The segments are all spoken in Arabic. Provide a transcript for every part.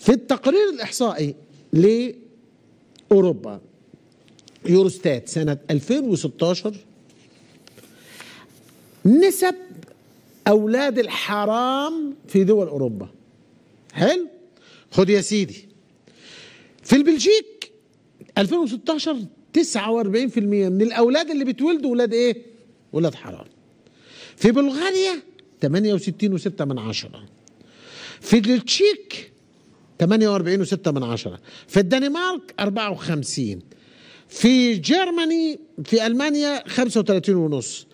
في التقرير الإحصائي لأوروبا يوروستات سنة 2016 نسب أولاد الحرام في دول أوروبا حلو خد يا سيدي في البلجيك 2016 49% من الأولاد اللي بيتولدوا أولاد إيه؟ أولاد حرام في بلغاريا 68.6 في التشيك 48 و6 من عشرة في الدنمارك 54 في جيرماني في ألمانيا 35 ونص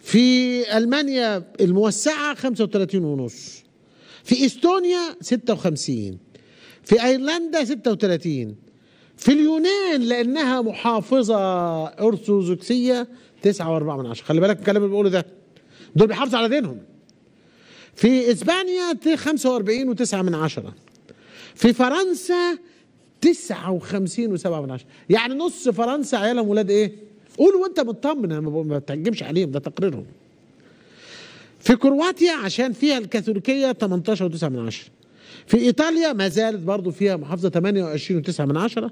في ألمانيا الموسعة 35 ونص في إستونيا 56 في أيرلندا 36 في اليونان لأنها محافظة أرثوذكسية 9 من عشرة خلي بالك الكلام اللي بقوله ده دول بيحافظوا على دينهم في إسبانيا 45 و9 من عشرة في فرنسا 59.7 يعني نص فرنسا عيالهم ولاد ايه قول وانت مطمن ما بتعجبش عليهم ده تقريرهم في كرواتيا عشان فيها الكاثوليكية 18.9 في ايطاليا ما زالت برضه فيها محافظة 28.9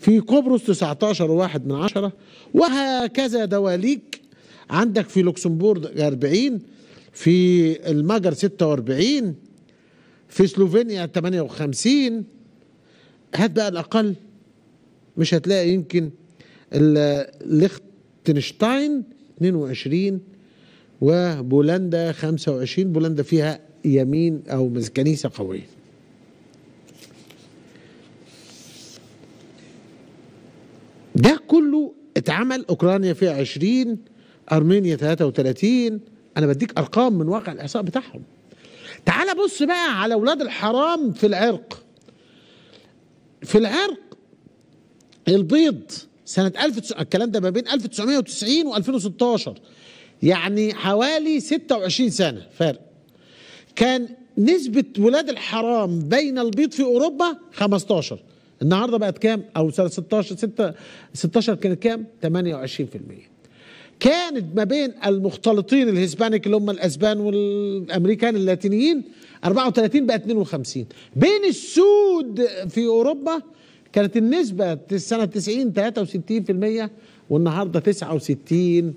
في قبرص 19.1 وهكذا دواليك عندك في لوكسمبورغ 40 في المجر 46 في سلوفينيا 58 هات بقى الأقل مش هتلاقي يمكن ليختنشتاين 22 وبولندا 25 بولندا فيها يمين أو كنيسة قوية ده كله اتعمل اوكرانيا فيها 20 ارمينيا 33 انا بديك ارقام من واقع الاحصاء بتاعهم تعال بص بقى على اولاد الحرام في العرق في العرق البيض سنة 1000 الكلام ده ما بين 1990 و2016 يعني حوالي 26 سنة فرق كان نسبة ولاد الحرام بين البيض في أوروبا 15 النهارده بقت كام؟ أو سنة 16 6 16 كانت كام؟ 28% كانت ما بين المختلطين الهسبانيك اللي هم الاسبان والامريكان اللاتينيين 34 بقى 52 بين السود في اوروبا كانت النسبة سنة 90 63% والنهاردة 69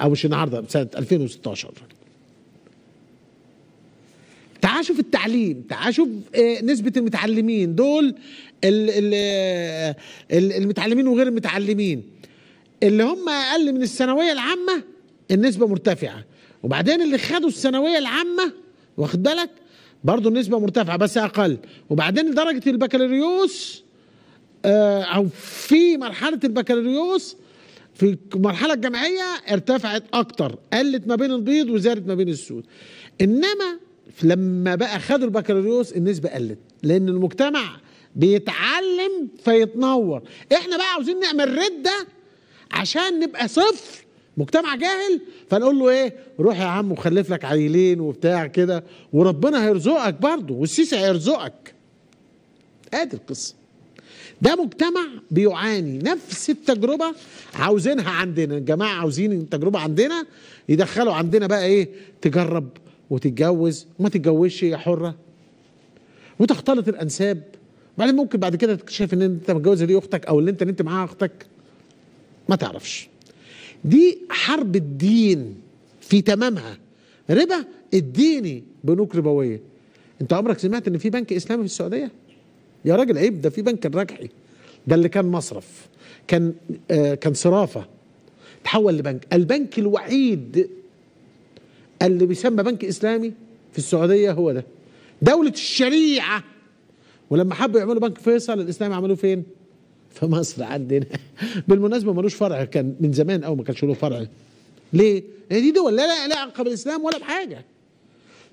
أو مش النهاردة سنة 2016 تعال شوف التعليم تعال شوف آه، نسبة المتعلمين دول آه، المتعلمين وغير المتعلمين اللي هم اقل من الثانويه العامه النسبه مرتفعه وبعدين اللي خدوا الثانويه العامه واخد بالك برضه النسبه مرتفعه بس اقل وبعدين درجه البكالوريوس آه، او في مرحله البكالوريوس في المرحله الجامعيه ارتفعت اكتر قلت ما بين البيض وزادت ما بين السود انما لما بقى خدوا البكالوريوس النسبه قلت لان المجتمع بيتعلم فيتنور احنا بقى عاوزين نعمل رده عشان نبقى صفر مجتمع جاهل فنقول له ايه روح يا عم وخلف لك عيلين وبتاع كده وربنا هيرزقك برضه والسيسي هيرزقك ادي القصه ده مجتمع بيعاني نفس التجربة عاوزينها عندنا الجماعة عاوزين التجربة عندنا يدخلوا عندنا بقى ايه تجرب وتتجوز وما تتجوزش يا حرة وتختلط الأنساب وبعدين ممكن بعد كده تكتشف ان انت متجوز دي اختك او اللي انت نمت معاها اختك ما تعرفش دي حرب الدين في تمامها ربا اديني بنوك ربويه انت عمرك سمعت ان في بنك اسلامي في السعوديه يا راجل عيب ده في بنك الرجحي ده اللي كان مصرف كان آه كان صرافه تحول لبنك البنك الوحيد اللي بيسمى بنك اسلامي في السعوديه هو ده دوله الشريعه ولما حبوا يعملوا بنك فيصل الاسلامي عملوه فين في مصر عندنا بالمناسبه ملوش فرع كان من زمان او ما كانش له فرع ليه؟ هي دي دول لا لا علاقه بالاسلام ولا بحاجه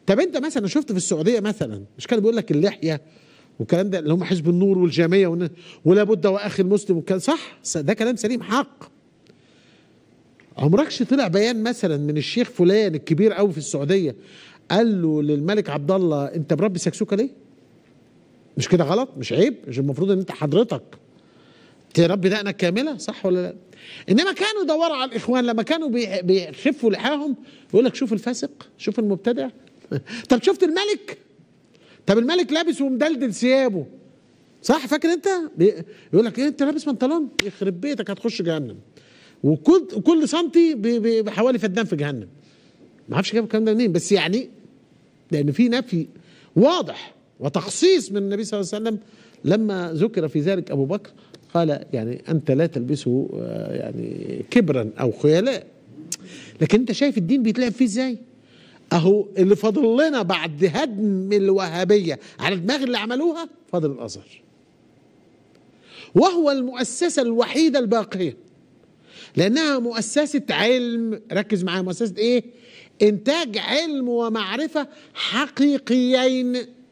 طب انت مثلا شفت في السعوديه مثلا مش كان بيقول لك اللحيه والكلام ده اللي هم حزب النور والجاميه ولا بد واخي المسلم وكان صح ده كلام سليم حق عمركش طلع بيان مثلا من الشيخ فلان الكبير قوي في السعوديه قال له للملك عبد الله انت مربي سكسوكه ليه؟ مش كده غلط؟ مش عيب؟ مش المفروض ان انت حضرتك يا رب دقنة كاملة صح ولا لا انما كانوا دوروا على الاخوان لما كانوا بيخفوا لحاهم يقول لك شوف الفاسق شوف المبتدع طب شفت الملك طب الملك لابس ومدلدل ثيابه صح فاكر انت يقول لك ايه انت لابس بنطلون يخرب بيتك هتخش جهنم وكل كل سنتي بحوالي فدان في جهنم ما اعرفش جاب الكلام ده منين بس يعني لان في نفي واضح وتخصيص من النبي صلى الله عليه وسلم لما ذكر في ذلك ابو بكر قال يعني أنت لا تلبسه آه، يعني كبرا أو خيلاء لكن أنت شايف الدين بيتلعب فيه إزاي أهو اللي فاضل لنا بعد هدم الوهابية على دماغ اللي عملوها فاضل الأزهر وهو المؤسسة الوحيدة الباقية لأنها مؤسسة علم ركز معايا مؤسسة إيه إنتاج علم ومعرفة حقيقيين